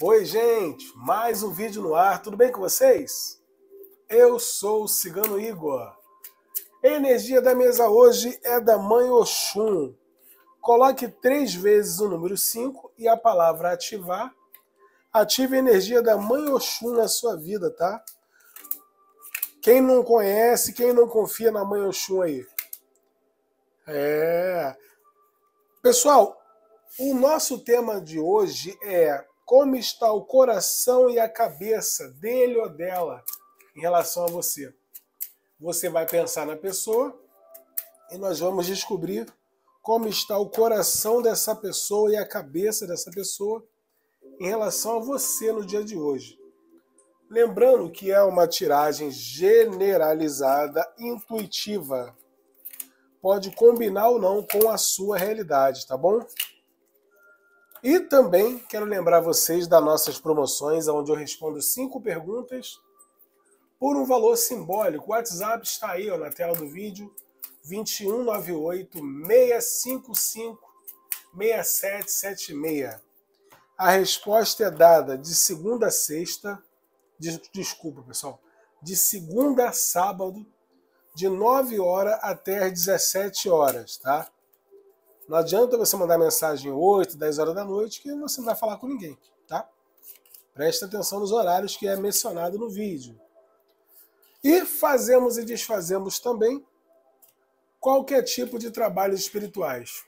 Oi, gente! Mais um vídeo no ar, tudo bem com vocês? Eu sou o Cigano Igor. A energia da mesa hoje é da Mãe Oxum. Coloque três vezes o número 5 e a palavra ativar. Ative a energia da Mãe Oxum na sua vida, tá? Quem não conhece, quem não confia na Mãe Oxum aí? É. Pessoal, o nosso tema de hoje é como está o coração e a cabeça dele ou dela em relação a você. Você vai pensar na pessoa e nós vamos descobrir como está o coração dessa pessoa e a cabeça dessa pessoa em relação a você no dia de hoje. Lembrando que é uma tiragem generalizada, intuitiva. Pode combinar ou não com a sua realidade, tá bom? E também quero lembrar vocês das nossas promoções, onde eu respondo cinco perguntas por um valor simbólico. O WhatsApp está aí ó, na tela do vídeo, 2198 655 6776. A resposta é dada de segunda a sexta, de, desculpa pessoal, de segunda a sábado, de 9 horas até às 17 horas, tá? Não adianta você mandar mensagem 8, 10 horas da noite que você não vai falar com ninguém, tá? Presta atenção nos horários que é mencionado no vídeo. E fazemos e desfazemos também qualquer tipo de trabalhos espirituais,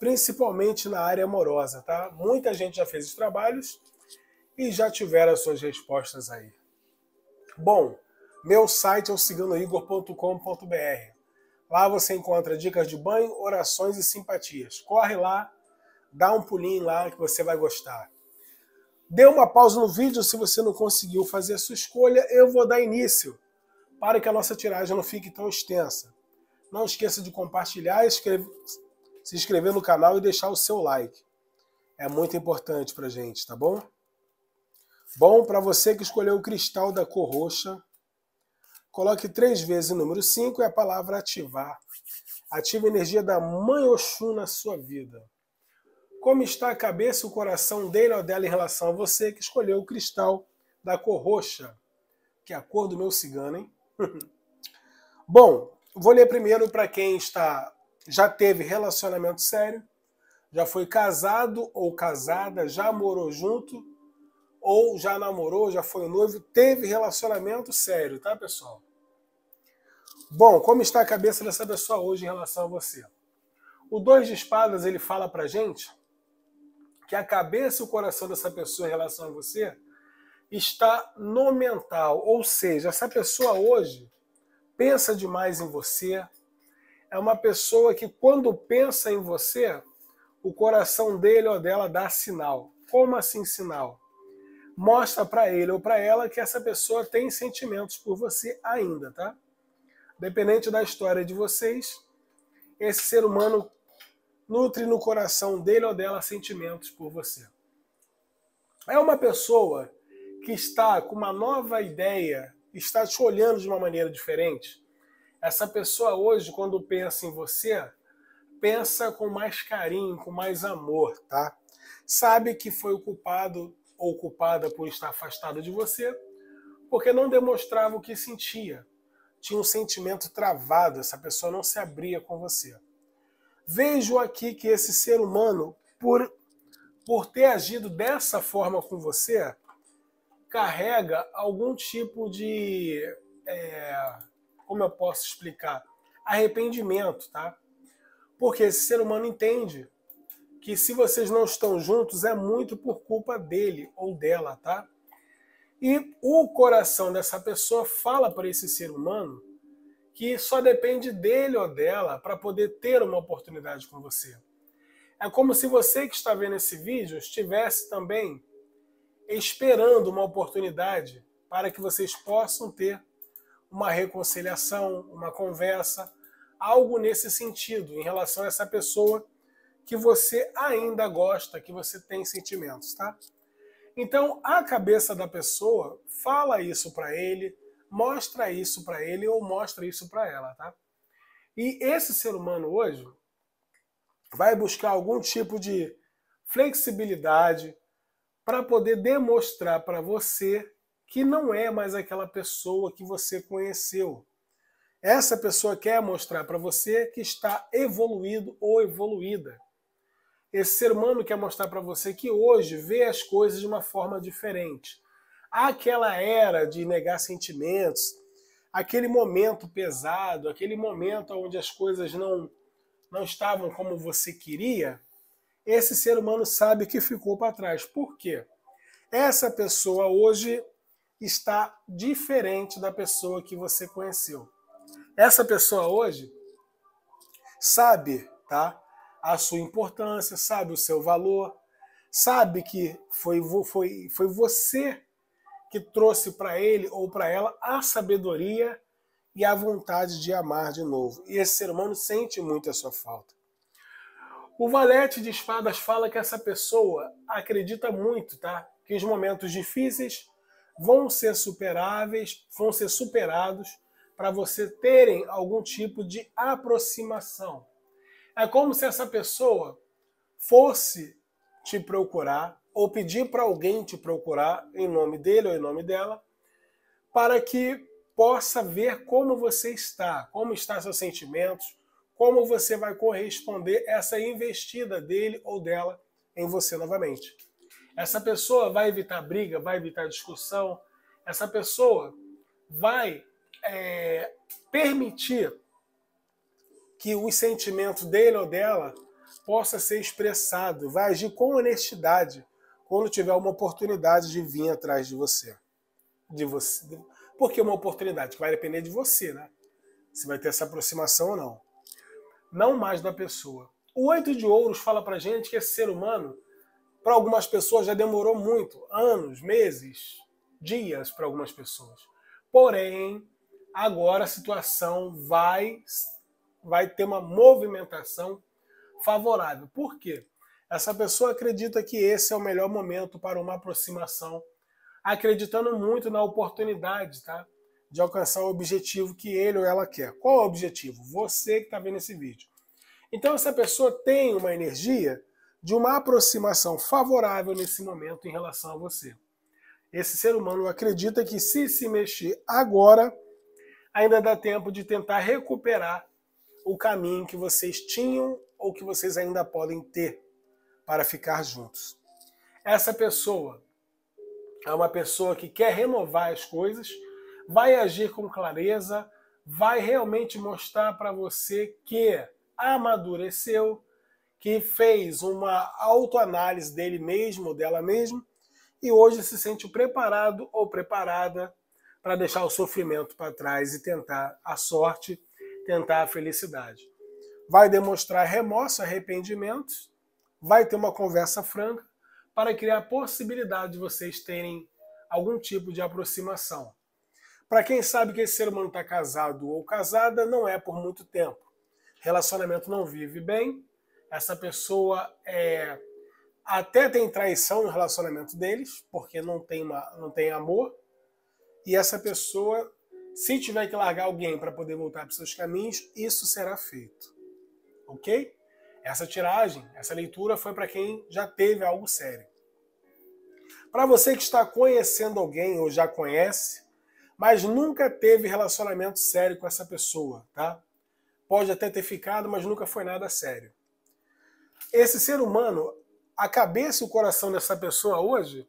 principalmente na área amorosa, tá? Muita gente já fez os trabalhos e já tiveram as suas respostas aí. Bom, meu site é o siganoigor.com.br. Lá você encontra dicas de banho, orações e simpatias. Corre lá, dá um pulinho lá que você vai gostar. Dê uma pausa no vídeo se você não conseguiu fazer a sua escolha, eu vou dar início para que a nossa tiragem não fique tão extensa. Não esqueça de compartilhar, se inscrever no canal e deixar o seu like. É muito importante para gente, tá bom? Bom para você que escolheu o cristal da cor roxa, Coloque três vezes o número 5 e a palavra ativar. Ative a energia da Mãe Oxum na sua vida. Como está a cabeça e o coração dele ou dela em relação a você que escolheu o cristal da cor roxa, que é a cor do meu cigano, hein? Bom, vou ler primeiro para quem está já teve relacionamento sério, já foi casado ou casada, já morou junto ou já namorou, já foi noivo, teve relacionamento sério, tá, pessoal? Bom, como está a cabeça dessa pessoa hoje em relação a você? O dois de espadas ele fala pra gente que a cabeça e o coração dessa pessoa em relação a você está no mental, ou seja, essa pessoa hoje pensa demais em você. É uma pessoa que quando pensa em você, o coração dele ou dela dá sinal. Como assim sinal? mostra para ele ou para ela que essa pessoa tem sentimentos por você ainda, tá? Dependente da história de vocês, esse ser humano nutre no coração dele ou dela sentimentos por você. É uma pessoa que está com uma nova ideia, está te olhando de uma maneira diferente. Essa pessoa hoje, quando pensa em você, pensa com mais carinho, com mais amor, tá? Sabe que foi o culpado ou culpada por estar afastada de você, porque não demonstrava o que sentia. Tinha um sentimento travado, essa pessoa não se abria com você. Vejo aqui que esse ser humano, por, por ter agido dessa forma com você, carrega algum tipo de. É, como eu posso explicar? Arrependimento, tá? Porque esse ser humano entende que se vocês não estão juntos é muito por culpa dele ou dela, tá? E o coração dessa pessoa fala para esse ser humano que só depende dele ou dela para poder ter uma oportunidade com você. É como se você que está vendo esse vídeo estivesse também esperando uma oportunidade para que vocês possam ter uma reconciliação, uma conversa, algo nesse sentido em relação a essa pessoa que você ainda gosta, que você tem sentimentos, tá? Então, a cabeça da pessoa fala isso para ele, mostra isso para ele ou mostra isso para ela, tá? E esse ser humano hoje vai buscar algum tipo de flexibilidade para poder demonstrar para você que não é mais aquela pessoa que você conheceu. Essa pessoa quer mostrar para você que está evoluído ou evoluída. Esse ser humano quer mostrar para você que hoje vê as coisas de uma forma diferente. Aquela era de negar sentimentos, aquele momento pesado, aquele momento onde as coisas não, não estavam como você queria, esse ser humano sabe que ficou para trás. Por quê? Essa pessoa hoje está diferente da pessoa que você conheceu. Essa pessoa hoje sabe, tá? a sua importância, sabe o seu valor, sabe que foi, foi, foi você que trouxe para ele ou para ela a sabedoria e a vontade de amar de novo. E esse ser humano sente muito a sua falta. O valete de espadas fala que essa pessoa acredita muito, tá? Que os momentos difíceis vão ser superáveis, vão ser superados para você terem algum tipo de aproximação. É como se essa pessoa fosse te procurar ou pedir para alguém te procurar em nome dele ou em nome dela, para que possa ver como você está, como estão seus sentimentos, como você vai corresponder essa investida dele ou dela em você novamente. Essa pessoa vai evitar briga, vai evitar discussão, essa pessoa vai é, permitir que o sentimento dele ou dela possa ser expressado, vai agir com honestidade quando tiver uma oportunidade de vir atrás de você. De você. Porque é uma oportunidade que vai depender de você, né? Se vai ter essa aproximação ou não. Não mais da pessoa. O oito de ouros fala pra gente que esse ser humano, para algumas pessoas, já demorou muito. Anos, meses, dias para algumas pessoas. Porém, agora a situação vai vai ter uma movimentação favorável. Por quê? Essa pessoa acredita que esse é o melhor momento para uma aproximação, acreditando muito na oportunidade, tá? De alcançar o objetivo que ele ou ela quer. Qual é o objetivo? Você que está vendo esse vídeo. Então, essa pessoa tem uma energia de uma aproximação favorável nesse momento em relação a você. Esse ser humano acredita que se se mexer agora, ainda dá tempo de tentar recuperar o caminho que vocês tinham ou que vocês ainda podem ter para ficar juntos. Essa pessoa é uma pessoa que quer renovar as coisas, vai agir com clareza, vai realmente mostrar para você que amadureceu, que fez uma autoanálise dele mesmo, dela mesma, e hoje se sente preparado ou preparada para deixar o sofrimento para trás e tentar a sorte tentar a felicidade. Vai demonstrar remorso, arrependimento, vai ter uma conversa franca para criar a possibilidade de vocês terem algum tipo de aproximação. Para quem sabe que esse ser humano está casado ou casada, não é por muito tempo. Relacionamento não vive bem, essa pessoa é, até tem traição no relacionamento deles, porque não tem, uma, não tem amor, e essa pessoa se tiver que largar alguém para poder voltar para seus caminhos, isso será feito. Ok? Essa tiragem, essa leitura foi para quem já teve algo sério. Para você que está conhecendo alguém ou já conhece, mas nunca teve relacionamento sério com essa pessoa, tá? Pode até ter ficado, mas nunca foi nada sério. Esse ser humano, a cabeça e o coração dessa pessoa hoje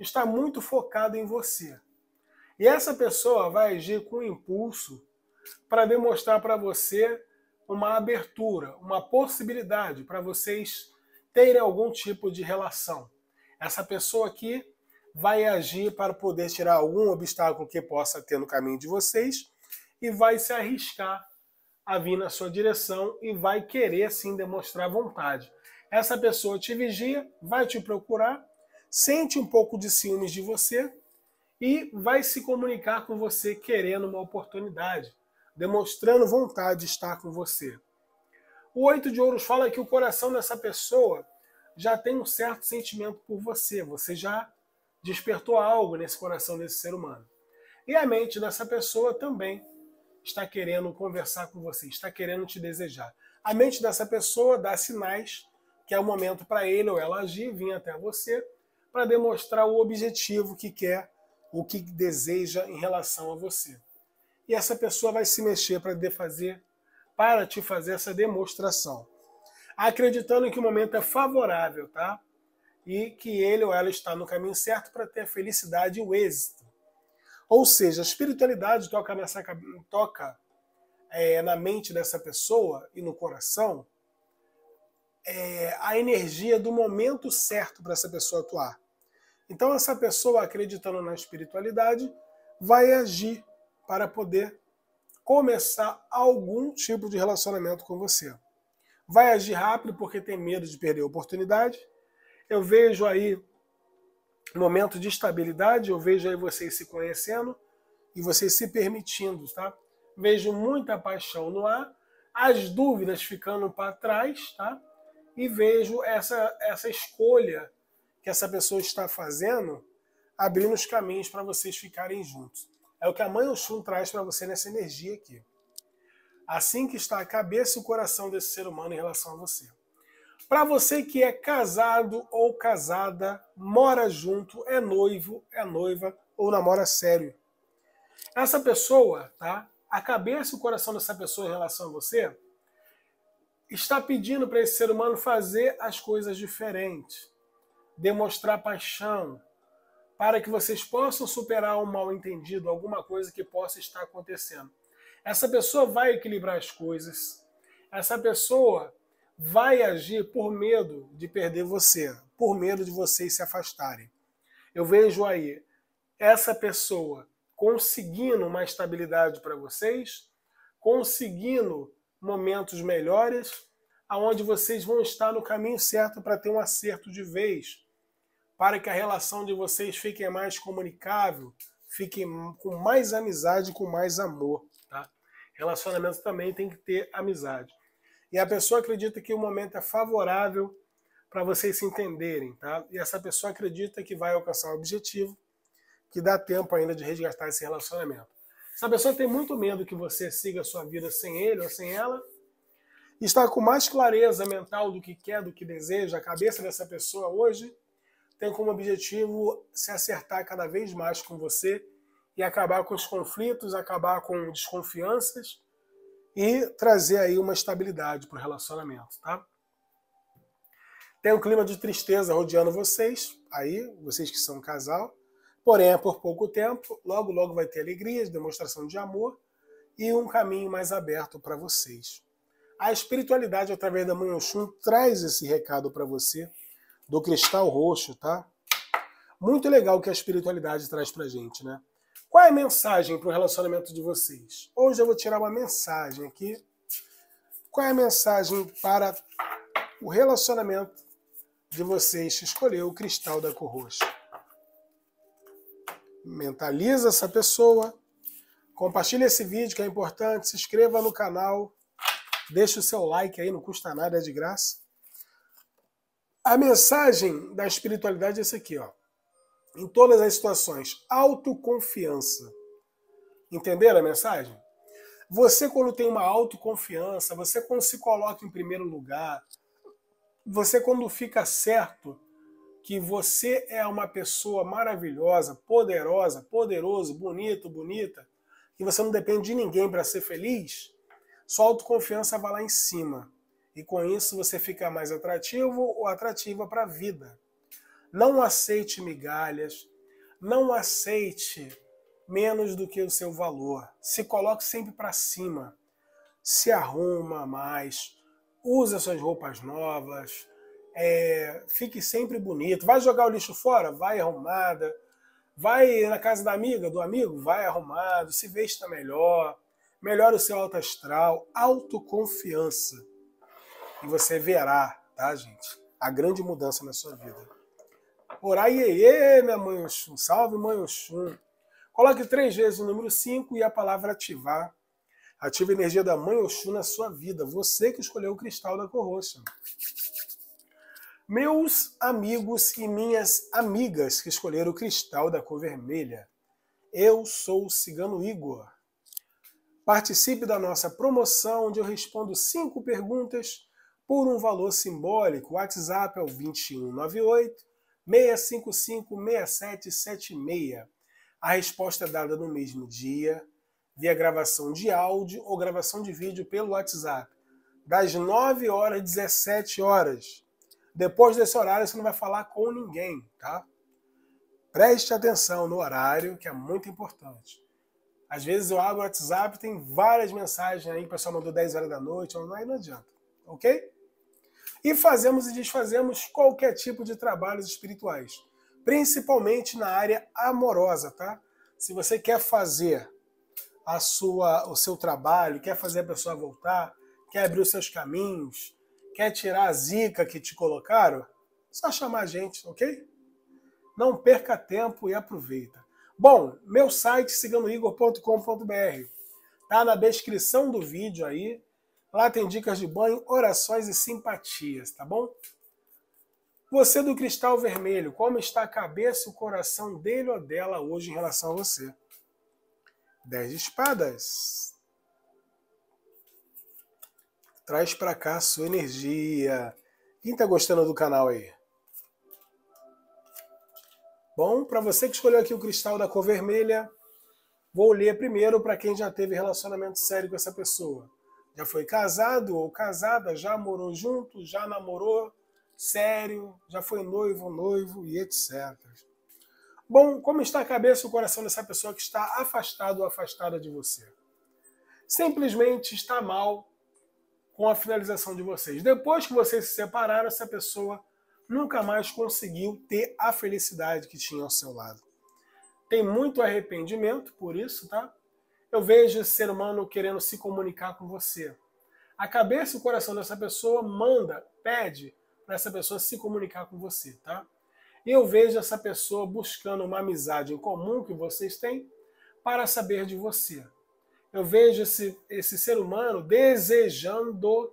está muito focado em você. E essa pessoa vai agir com impulso para demonstrar para você uma abertura, uma possibilidade para vocês terem algum tipo de relação. Essa pessoa aqui vai agir para poder tirar algum obstáculo que possa ter no caminho de vocês e vai se arriscar a vir na sua direção e vai querer sim demonstrar vontade. Essa pessoa te vigia, vai te procurar, sente um pouco de ciúmes de você e vai se comunicar com você querendo uma oportunidade, demonstrando vontade de estar com você. O oito de ouros fala que o coração dessa pessoa já tem um certo sentimento por você, você já despertou algo nesse coração desse ser humano. E a mente dessa pessoa também está querendo conversar com você, está querendo te desejar. A mente dessa pessoa dá sinais que é o momento para ele ou ela agir, vir até você, para demonstrar o objetivo que quer o que deseja em relação a você. E essa pessoa vai se mexer para defazer, para te fazer essa demonstração, acreditando que o momento é favorável, tá? E que ele ou ela está no caminho certo para ter a felicidade e o êxito. Ou seja, a espiritualidade toca nessa toca é, na mente dessa pessoa e no coração é, a energia do momento certo para essa pessoa atuar. Então, essa pessoa, acreditando na espiritualidade, vai agir para poder começar algum tipo de relacionamento com você. Vai agir rápido porque tem medo de perder a oportunidade. Eu vejo aí momento de estabilidade, eu vejo aí vocês se conhecendo e vocês se permitindo, tá? Vejo muita paixão no ar, as dúvidas ficando para trás, tá? E vejo essa, essa escolha que essa pessoa está fazendo, abrindo os caminhos para vocês ficarem juntos. É o que a Mãe Oxum traz para você nessa energia aqui. Assim que está a cabeça e o coração desse ser humano em relação a você. Para você que é casado ou casada, mora junto, é noivo, é noiva ou namora sério. Essa pessoa, tá? A cabeça e o coração dessa pessoa em relação a você está pedindo para esse ser humano fazer as coisas diferentes demonstrar paixão, para que vocês possam superar um mal-entendido, alguma coisa que possa estar acontecendo. Essa pessoa vai equilibrar as coisas. Essa pessoa vai agir por medo de perder você, por medo de vocês se afastarem. Eu vejo aí essa pessoa conseguindo uma estabilidade para vocês, conseguindo momentos melhores, aonde vocês vão estar no caminho certo para ter um acerto de vez para que a relação de vocês fique mais comunicável, fique com mais amizade, com mais amor. Tá? Relacionamento também tem que ter amizade. E a pessoa acredita que o momento é favorável para vocês se entenderem, tá? E essa pessoa acredita que vai alcançar o objetivo, que dá tempo ainda de resgatar esse relacionamento. Essa pessoa tem muito medo que você siga a sua vida sem ele ou sem ela. Está com mais clareza mental do que quer, do que deseja. A cabeça dessa pessoa hoje tem como objetivo se acertar cada vez mais com você e acabar com os conflitos, acabar com desconfianças e trazer aí uma estabilidade para o relacionamento, tá? Tem um clima de tristeza rodeando vocês, aí, vocês que são um casal, porém é por pouco tempo, logo logo vai ter alegrias, demonstração de amor e um caminho mais aberto para vocês. A espiritualidade através da Manhã Chum traz esse recado para você do cristal roxo, tá? Muito legal o que a espiritualidade traz pra gente, né? Qual é a mensagem para o relacionamento de vocês? Hoje eu vou tirar uma mensagem aqui. Qual é a mensagem para o relacionamento de vocês que escolheu o cristal da cor roxa? Mentaliza essa pessoa. Compartilhe esse vídeo que é importante. Se inscreva no canal. Deixe o seu like aí, não custa nada, é de graça. A mensagem da espiritualidade é essa aqui, ó. Em todas as situações, autoconfiança. Entenderam a mensagem? Você, quando tem uma autoconfiança, você, quando se coloca em primeiro lugar, você, quando fica certo que você é uma pessoa maravilhosa, poderosa, poderoso, bonito, bonita, que você não depende de ninguém para ser feliz, sua autoconfiança vai lá em cima. E com isso você fica mais atrativo ou atrativa para a vida. Não aceite migalhas, não aceite menos do que o seu valor. Se coloque sempre para cima. Se arruma mais, usa suas roupas novas, é, fique sempre bonito. Vai jogar o lixo fora? Vai arrumada. Vai na casa da amiga, do amigo? Vai arrumado. Se vesta melhor. Melhora o seu alto astral. Autoconfiança. E você verá, tá, gente? A grande mudança na sua vida. Orar iê, minha mãe Oxum. Salve, mãe Oxum. Coloque três vezes o número 5 e a palavra ativar. Ative a energia da mãe Oxum na sua vida. Você que escolheu o cristal da cor roxa. Meus amigos e minhas amigas que escolheram o cristal da cor vermelha. Eu sou o Cigano Igor. Participe da nossa promoção, onde eu respondo cinco perguntas por um valor simbólico, o WhatsApp é o 2198 655 6776. A resposta é dada no mesmo dia, via gravação de áudio ou gravação de vídeo pelo WhatsApp, das 9 horas às 17 horas. Depois desse horário, você não vai falar com ninguém, tá? Preste atenção no horário, que é muito importante. Às vezes eu abro o WhatsApp, tem várias mensagens aí, o pessoal mandou 10 horas da noite, aí não adianta, ok? e fazemos e desfazemos qualquer tipo de trabalhos espirituais, principalmente na área amorosa, tá? Se você quer fazer a sua, o seu trabalho, quer fazer a pessoa voltar, quer abrir os seus caminhos, quer tirar a zica que te colocaram, só chamar a gente, ok? Não perca tempo e aproveita. Bom, meu site, siganoigor.com.br. Tá na descrição do vídeo aí. Lá tem dicas de banho, orações e simpatias, tá bom? Você do cristal vermelho, como está a cabeça e o coração dele ou dela hoje em relação a você? Dez de espadas. Traz para cá a sua energia. Quem tá gostando do canal aí? Bom, para você que escolheu aqui o cristal da cor vermelha, vou ler primeiro para quem já teve relacionamento sério com essa pessoa já foi casado ou casada, já morou junto, já namorou sério, já foi noivo, noivo e etc. Bom, como está a cabeça e o coração dessa pessoa que está afastado ou afastada de você? Simplesmente está mal com a finalização de vocês. Depois que vocês se separaram, essa pessoa nunca mais conseguiu ter a felicidade que tinha ao seu lado. Tem muito arrependimento por isso, tá? eu vejo esse ser humano querendo se comunicar com você. A cabeça e o coração dessa pessoa manda, pede para essa pessoa se comunicar com você, tá? E eu vejo essa pessoa buscando uma amizade em comum que vocês têm para saber de você. Eu vejo esse, esse ser humano desejando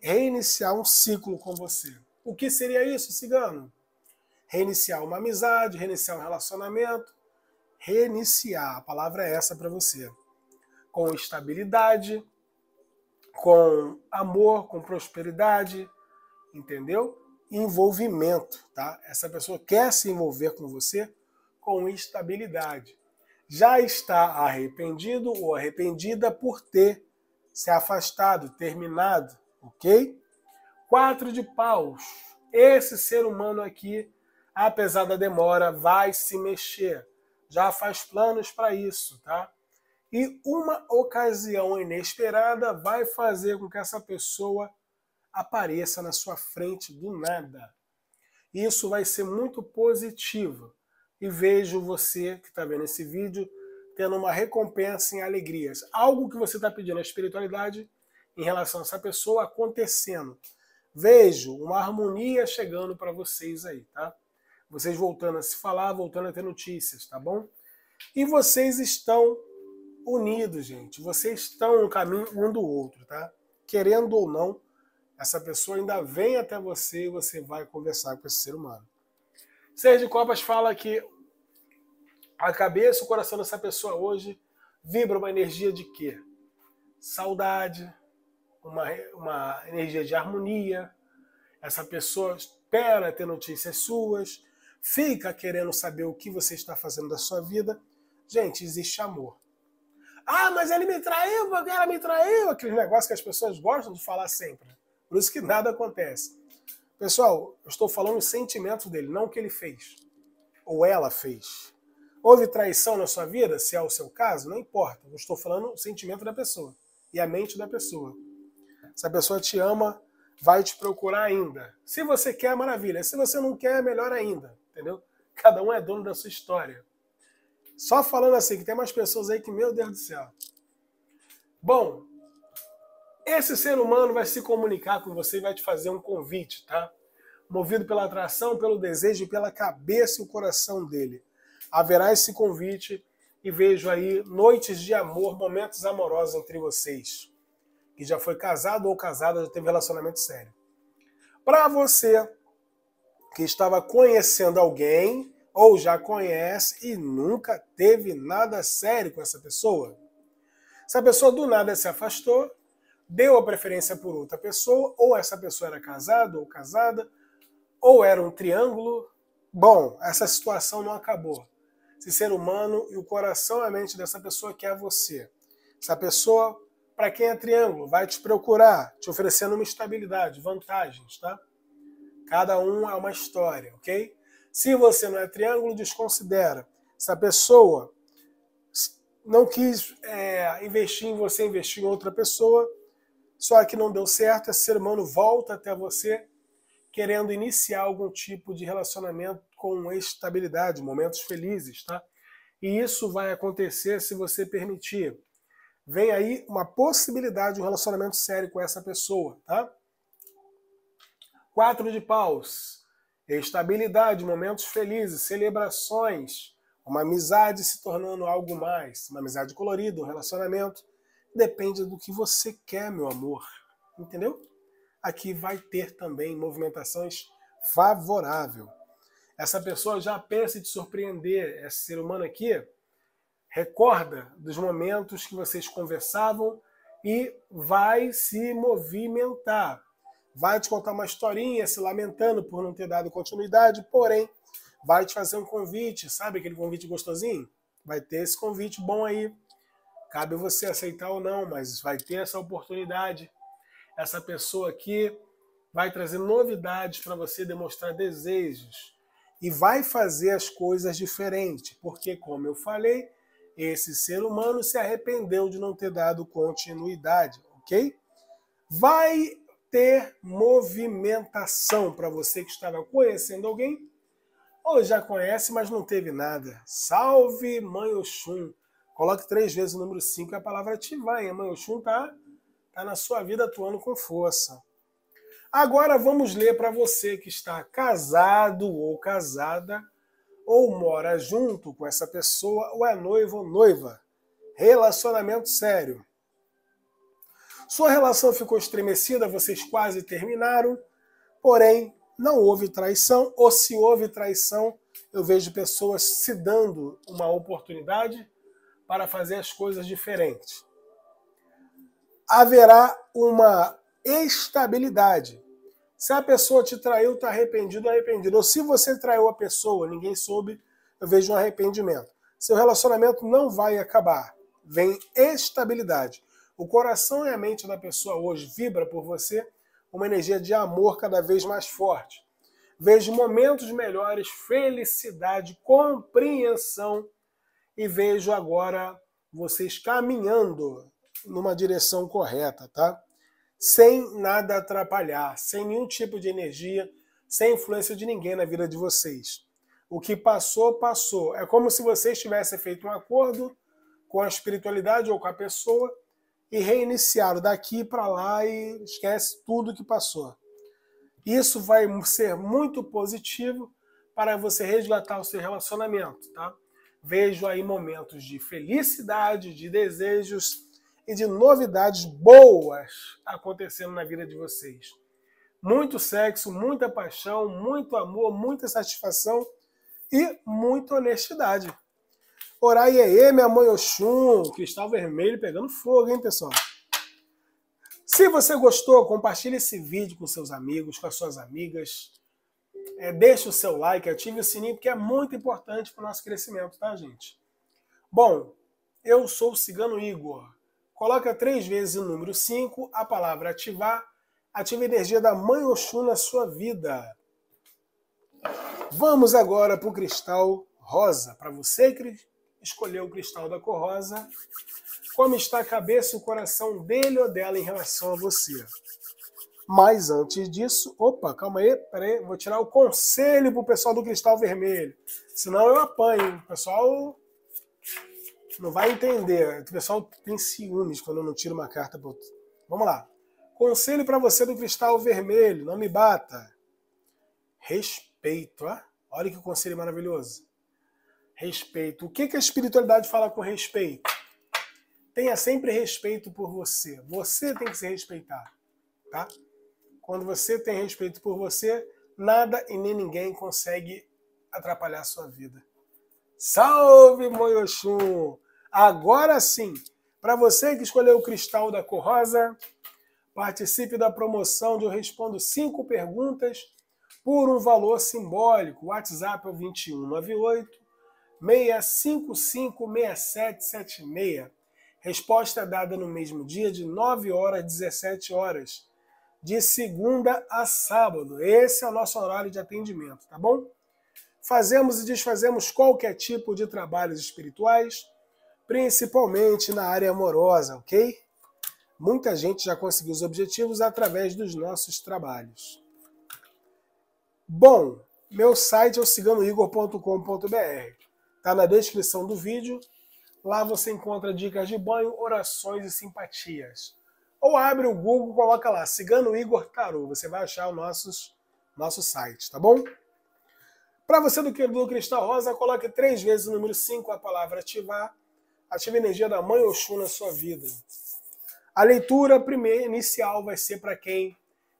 reiniciar um ciclo com você. O que seria isso, cigano? Reiniciar uma amizade, reiniciar um relacionamento, reiniciar. A palavra é essa para você. Com estabilidade, com amor, com prosperidade, entendeu? Envolvimento, tá? Essa pessoa quer se envolver com você com estabilidade. Já está arrependido ou arrependida por ter se afastado, terminado, ok? Quatro de paus. Esse ser humano aqui, apesar da demora, vai se mexer já faz planos para isso, tá? E uma ocasião inesperada vai fazer com que essa pessoa apareça na sua frente do nada. Isso vai ser muito positivo. E vejo você que está vendo esse vídeo tendo uma recompensa em alegrias. Algo que você está pedindo à espiritualidade em relação a essa pessoa acontecendo. Vejo uma harmonia chegando para vocês aí, tá? Vocês voltando a se falar, voltando a ter notícias, tá bom? E vocês estão unidos, gente. Vocês estão no caminho um do outro, tá? Querendo ou não, essa pessoa ainda vem até você e você vai conversar com esse ser humano. Sérgio Copas fala que a cabeça, o coração dessa pessoa hoje vibra uma energia de quê? Saudade, uma, uma energia de harmonia. Essa pessoa espera ter notícias suas, fica querendo saber o que você está fazendo da sua vida, gente, existe amor. Ah, mas ele me traiu, ela me traiu, aquele negócio que as pessoas gostam de falar sempre. Por isso que nada acontece. Pessoal, eu estou falando o sentimento dele, não o que ele fez. Ou ela fez. Houve traição na sua vida, se é o seu caso, não importa. Eu estou falando o sentimento da pessoa e a mente da pessoa. Se a pessoa te ama, vai te procurar ainda. Se você quer, maravilha. Se você não quer, melhor ainda entendeu? Cada um é dono da sua história. Só falando assim, que tem umas pessoas aí que, meu Deus do céu. Bom, esse ser humano vai se comunicar com você e vai te fazer um convite, tá? Movido pela atração, pelo desejo e pela cabeça e o coração dele. Haverá esse convite e vejo aí noites de amor, momentos amorosos entre vocês. Que já foi casado ou casada, já teve relacionamento sério. Para você que estava conhecendo alguém ou já conhece e nunca teve nada sério com essa pessoa. Essa pessoa do nada se afastou, deu a preferência por outra pessoa, ou essa pessoa era casada ou casada, ou era um triângulo. Bom, essa situação não acabou. Esse ser humano e o coração e a mente dessa pessoa que é você. Essa pessoa, para quem é triângulo, vai te procurar, te oferecendo uma estabilidade, vantagens, tá? Cada um é uma história, ok? Se você não é triângulo, desconsidera. Se a pessoa não quis é, investir em você, investir em outra pessoa, só que não deu certo, esse ser humano volta até você querendo iniciar algum tipo de relacionamento com estabilidade, momentos felizes, tá? E isso vai acontecer se você permitir. Vem aí uma possibilidade de um relacionamento sério com essa pessoa, tá? Quatro de paus, estabilidade, momentos felizes, celebrações, uma amizade se tornando algo mais, uma amizade colorida, um relacionamento. Depende do que você quer, meu amor. Entendeu? Aqui vai ter também movimentações favorável. Essa pessoa já pensa em te surpreender. Esse ser humano aqui recorda dos momentos que vocês conversavam e vai se movimentar vai te contar uma historinha se lamentando por não ter dado continuidade, porém vai te fazer um convite, sabe aquele convite gostosinho? Vai ter esse convite bom aí. Cabe você aceitar ou não, mas vai ter essa oportunidade. Essa pessoa aqui vai trazer novidades para você demonstrar desejos e vai fazer as coisas diferente, porque como eu falei, esse ser humano se arrependeu de não ter dado continuidade, ok? Vai ter movimentação. Para você que estava conhecendo alguém, ou já conhece, mas não teve nada. Salve Mãe Oxum. Coloque três vezes o número 5 e a palavra vai hein? Mãe Oxum tá, tá na sua vida atuando com força. Agora vamos ler para você que está casado ou casada, ou mora junto com essa pessoa, ou é noivo ou noiva. Relacionamento sério. Sua relação ficou estremecida, vocês quase terminaram, porém não houve traição, ou se houve traição, eu vejo pessoas se dando uma oportunidade para fazer as coisas diferentes. Haverá uma estabilidade. Se a pessoa te traiu, está arrependido, arrependido. Ou se você traiu a pessoa, ninguém soube, eu vejo um arrependimento. Seu relacionamento não vai acabar. Vem estabilidade. O coração e a mente da pessoa hoje vibra por você uma energia de amor cada vez mais forte. Vejo momentos melhores, felicidade, compreensão e vejo agora vocês caminhando numa direção correta, tá? Sem nada atrapalhar, sem nenhum tipo de energia, sem influência de ninguém na vida de vocês. O que passou, passou. É como se vocês tivessem feito um acordo com a espiritualidade ou com a pessoa e reiniciar daqui para lá e esquece tudo que passou. Isso vai ser muito positivo para você resgatar o seu relacionamento, tá? Vejo aí momentos de felicidade, de desejos e de novidades boas acontecendo na vida de vocês. Muito sexo, muita paixão, muito amor, muita satisfação e muita honestidade. Orai Iê, é minha mãe Oxum, cristal vermelho pegando fogo, hein, pessoal? Se você gostou, compartilhe esse vídeo com seus amigos, com as suas amigas. É, deixe o seu like, ative o sininho, porque é muito importante para o nosso crescimento, tá, gente? Bom, eu sou o Cigano Igor. Coloca três vezes o número 5, a palavra ativar. Ative a energia da Mãe Oxum na sua vida. Vamos agora para o cristal rosa. Para você, Cris escolheu o cristal da cor rosa. Como está a cabeça e o coração dele ou dela em relação a você? Mas antes disso, opa, calma aí, peraí, vou tirar o conselho pro pessoal do cristal vermelho. Senão eu apanho. O pessoal não vai entender. O pessoal tem ciúmes quando eu não tiro uma carta. Pro... Vamos lá. Conselho para você do cristal vermelho, não me bata. Respeito, ó. Olha que conselho maravilhoso. Respeito. O que, que a espiritualidade fala com respeito? Tenha sempre respeito por você. Você tem que se respeitar, tá? Quando você tem respeito por você, nada e nem ninguém consegue atrapalhar a sua vida. Salve, Moyoshun! Agora sim, para você que escolheu o cristal da cor rosa, participe da promoção de Eu Respondo 5 Perguntas por um valor simbólico. WhatsApp é o 2198 -6776. Resposta dada no mesmo dia de 9 horas às 17 horas, de segunda a sábado. Esse é o nosso horário de atendimento, tá bom? Fazemos e desfazemos qualquer tipo de trabalhos espirituais, principalmente na área amorosa, ok? Muita gente já conseguiu os objetivos através dos nossos trabalhos. Bom, meu site é o ciganoigor.com.br. Está na descrição do vídeo. Lá você encontra dicas de banho, orações e simpatias. Ou abre o Google, coloca lá Cigano Igor Tarô. Você vai achar o nossos, nosso site, tá bom? Para você do, do Cristal Rosa, coloque três vezes o número 5, a palavra ativar. Ative a energia da Mãe Oxum na sua vida. A leitura primeira, inicial vai ser para quem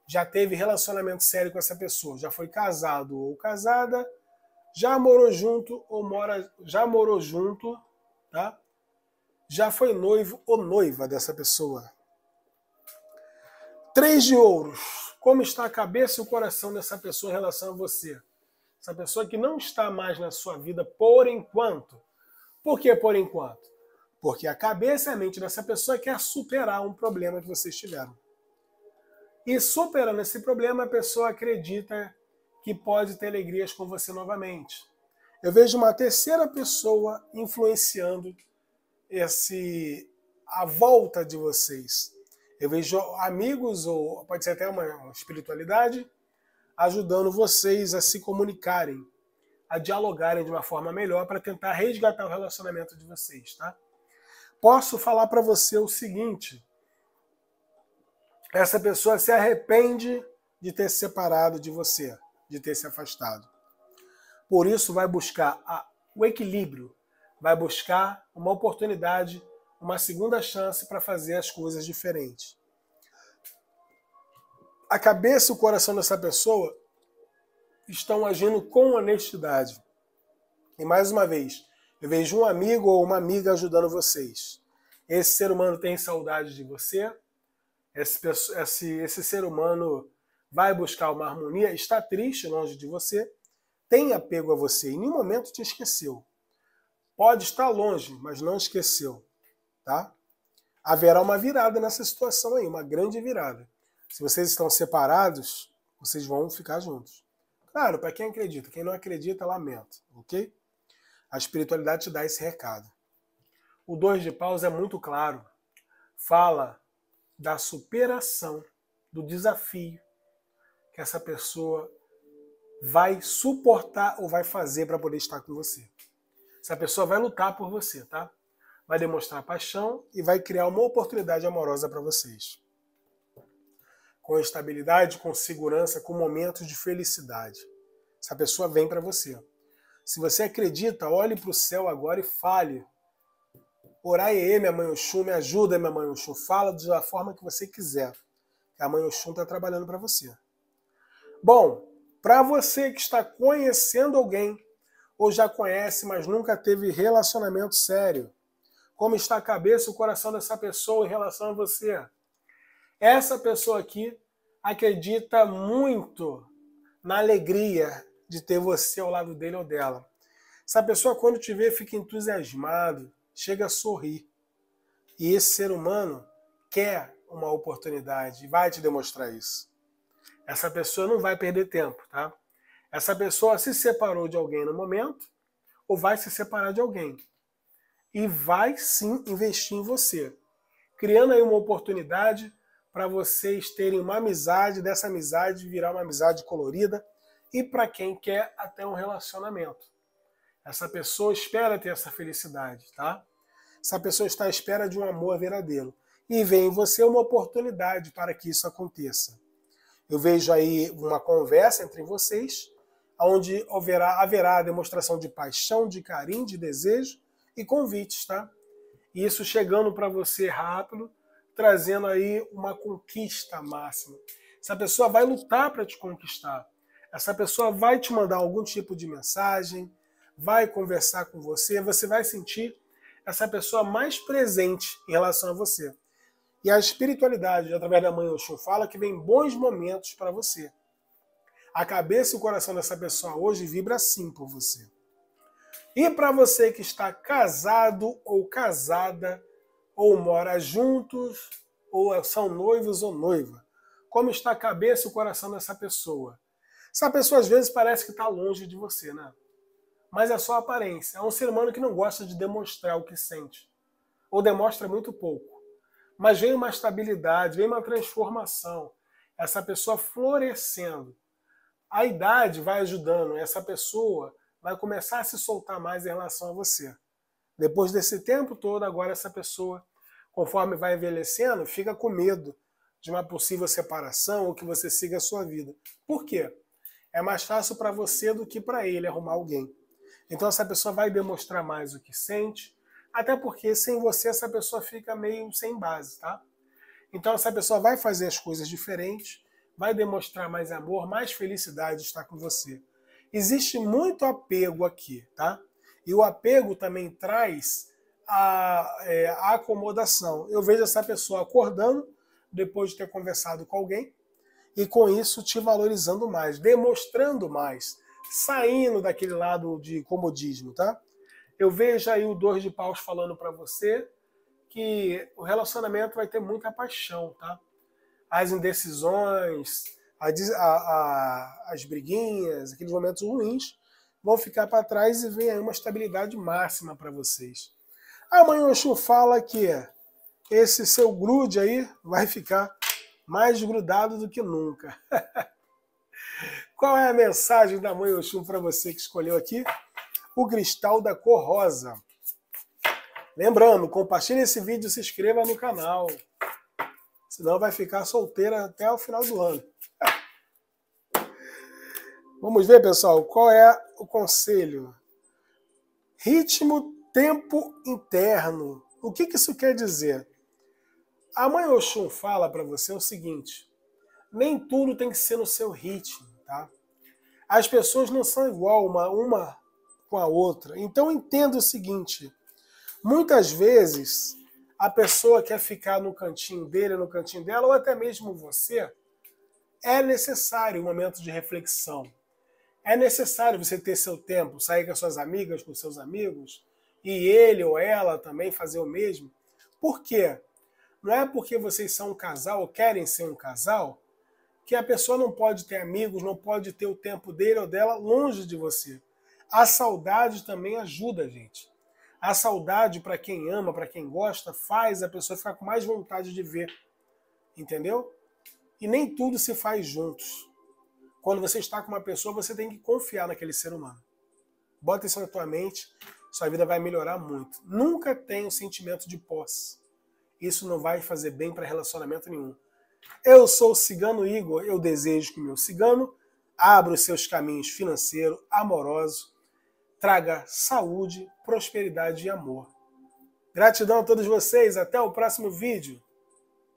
já teve relacionamento sério com essa pessoa, já foi casado ou casada, já morou junto ou mora, já morou junto, tá? Já foi noivo ou noiva dessa pessoa. Três de ouros. Como está a cabeça e o coração dessa pessoa em relação a você? Essa pessoa que não está mais na sua vida por enquanto. Por que por enquanto? Porque a cabeça e a mente dessa pessoa quer superar um problema que vocês tiveram. E superando esse problema, a pessoa acredita que pode ter alegrias com você novamente. Eu vejo uma terceira pessoa influenciando esse a volta de vocês. Eu vejo amigos ou pode ser até uma espiritualidade ajudando vocês a se comunicarem, a dialogarem de uma forma melhor para tentar resgatar o relacionamento de vocês, tá? Posso falar para você o seguinte: essa pessoa se arrepende de ter separado de você de ter se afastado. Por isso, vai buscar a, o equilíbrio, vai buscar uma oportunidade, uma segunda chance para fazer as coisas diferentes. A cabeça e o coração dessa pessoa estão agindo com honestidade. E mais uma vez, eu vejo um amigo ou uma amiga ajudando vocês. Esse ser humano tem saudade de você. Esse, esse, esse ser humano vai buscar uma harmonia, está triste longe de você, tem apego a você, em nenhum momento te esqueceu. Pode estar longe, mas não esqueceu, tá? Haverá uma virada nessa situação aí, uma grande virada. Se vocês estão separados, vocês vão ficar juntos. Claro, para quem acredita, quem não acredita, lamento, ok? A espiritualidade te dá esse recado. O dois de paus é muito claro. Fala da superação, do desafio, que essa pessoa vai suportar ou vai fazer para poder estar com você. Essa pessoa vai lutar por você, tá? Vai demonstrar paixão e vai criar uma oportunidade amorosa para vocês. Com estabilidade, com segurança, com momentos de felicidade. Essa pessoa vem para você. Se você acredita, olhe para o céu agora e fale. Orai é, e minha mãe Oxum, me ajuda, minha mãe Oxum. Fala da forma que você quiser. A mãe Oxum está trabalhando para você. Bom, para você que está conhecendo alguém ou já conhece, mas nunca teve relacionamento sério, como está a cabeça e o coração dessa pessoa em relação a você? Essa pessoa aqui acredita muito na alegria de ter você ao lado dele ou dela. Essa pessoa, quando te vê, fica entusiasmado, chega a sorrir. E esse ser humano quer uma oportunidade e vai te demonstrar isso. Essa pessoa não vai perder tempo, tá? Essa pessoa se separou de alguém no momento ou vai se separar de alguém. E vai sim investir em você, criando aí uma oportunidade para vocês terem uma amizade, dessa amizade virar uma amizade colorida e para quem quer até um relacionamento. Essa pessoa espera ter essa felicidade, tá? Essa pessoa está à espera de um amor verdadeiro e vem em você uma oportunidade para que isso aconteça. Eu vejo aí uma conversa entre vocês, onde haverá, haverá a demonstração de paixão, de carinho, de desejo e convites, tá? E isso chegando para você rápido, trazendo aí uma conquista máxima. Essa pessoa vai lutar para te conquistar. Essa pessoa vai te mandar algum tipo de mensagem, vai conversar com você, você vai sentir essa pessoa mais presente em relação a você. E a espiritualidade, através da mãe Oxum, fala que vem bons momentos para você. A cabeça e o coração dessa pessoa hoje vibra sim por você. E para você que está casado ou casada, ou mora juntos, ou é, são noivos ou noiva, como está a cabeça e o coração dessa pessoa? Essa pessoa às vezes parece que está longe de você, né? Mas é só aparência. É um ser humano que não gosta de demonstrar o que sente, ou demonstra muito pouco mas vem uma estabilidade, vem uma transformação. Essa pessoa florescendo. A idade vai ajudando, essa pessoa vai começar a se soltar mais em relação a você. Depois desse tempo todo, agora essa pessoa, conforme vai envelhecendo, fica com medo de uma possível separação ou que você siga a sua vida. Por quê? É mais fácil para você do que para ele arrumar alguém. Então essa pessoa vai demonstrar mais o que sente, até porque sem você essa pessoa fica meio sem base, tá? Então essa pessoa vai fazer as coisas diferentes, vai demonstrar mais amor, mais felicidade de estar com você. Existe muito apego aqui, tá? E o apego também traz a, é, a acomodação. Eu vejo essa pessoa acordando depois de ter conversado com alguém e com isso te valorizando mais, demonstrando mais, saindo daquele lado de comodismo, tá? eu vejo aí o dois de paus falando para você que o relacionamento vai ter muita paixão, tá? As indecisões, a, a, as briguinhas, aqueles momentos ruins vão ficar para trás e vem aí uma estabilidade máxima para vocês. A mãe Oxu fala que esse seu grude aí vai ficar mais grudado do que nunca. Qual é a mensagem da Mãe Oxum para você que escolheu aqui? o cristal da cor rosa. Lembrando, compartilhe esse vídeo, se inscreva no canal. Senão vai ficar solteira até o final do ano. Vamos ver, pessoal, qual é o conselho? Ritmo, tempo interno. O que, que isso quer dizer? A mãe Oxum fala para você o seguinte: nem tudo tem que ser no seu ritmo, tá? As pessoas não são igual uma, uma com a outra. Então entenda o seguinte: muitas vezes a pessoa quer ficar no cantinho dele, no cantinho dela, ou até mesmo você, é necessário um momento de reflexão. É necessário você ter seu tempo, sair com suas amigas, com seus amigos, e ele ou ela também fazer o mesmo. Por quê? Não é porque vocês são um casal ou querem ser um casal que a pessoa não pode ter amigos, não pode ter o tempo dele ou dela longe de você. A saudade também ajuda a gente. A saudade, para quem ama, para quem gosta, faz a pessoa ficar com mais vontade de ver. Entendeu? E nem tudo se faz juntos. Quando você está com uma pessoa, você tem que confiar naquele ser humano. Bota isso na tua mente, sua vida vai melhorar muito. Nunca tenha o sentimento de posse. Isso não vai fazer bem para relacionamento nenhum. Eu sou o cigano Igor, eu desejo que o meu cigano abra os seus caminhos financeiro, amoroso traga saúde, prosperidade e amor. Gratidão a todos vocês, até o próximo vídeo.